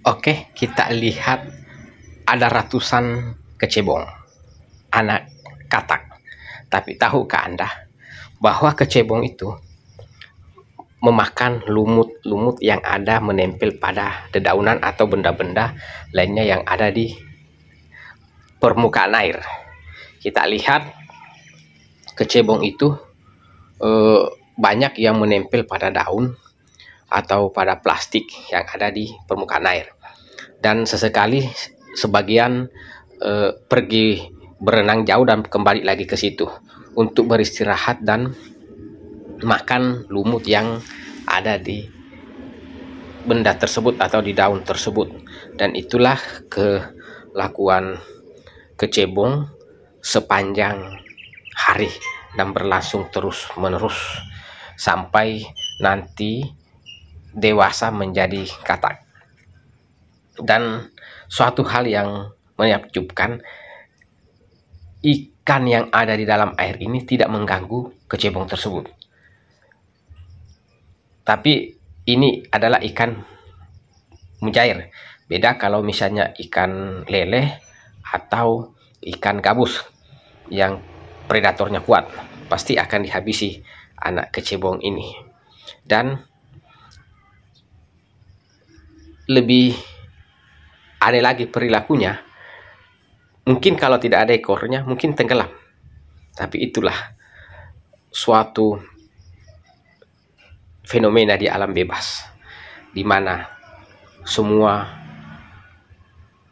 Oke, kita lihat ada ratusan kecebong, anak katak. Tapi tahukah Anda bahwa kecebong itu memakan lumut-lumut yang ada menempel pada dedaunan atau benda-benda lainnya yang ada di permukaan air. Kita lihat kecebong itu eh, banyak yang menempel pada daun atau pada plastik yang ada di permukaan air. Dan sesekali sebagian eh, pergi berenang jauh dan kembali lagi ke situ untuk beristirahat dan makan lumut yang ada di benda tersebut atau di daun tersebut dan itulah kelakuan kecebong sepanjang hari dan berlangsung terus menerus sampai nanti dewasa menjadi katak. Dan suatu hal yang menyakjubkan, ikan yang ada di dalam air ini tidak mengganggu kecebong tersebut. Tapi ini adalah ikan mujair. Beda kalau misalnya ikan lele atau ikan gabus yang predatornya kuat, pasti akan dihabisi anak kecebong ini. Dan lebih ada lagi perilakunya mungkin kalau tidak ada ekornya mungkin tenggelam tapi itulah suatu fenomena di alam bebas di mana semua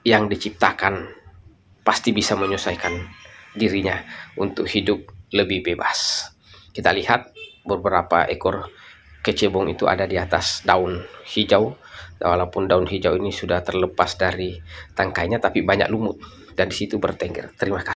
yang diciptakan pasti bisa menyelesaikan dirinya untuk hidup lebih bebas. Kita lihat beberapa ekor kecebong itu ada di atas daun hijau walaupun daun hijau ini sudah terlepas dari tangkainya tapi banyak lumut dan di situ bertengger terima kasih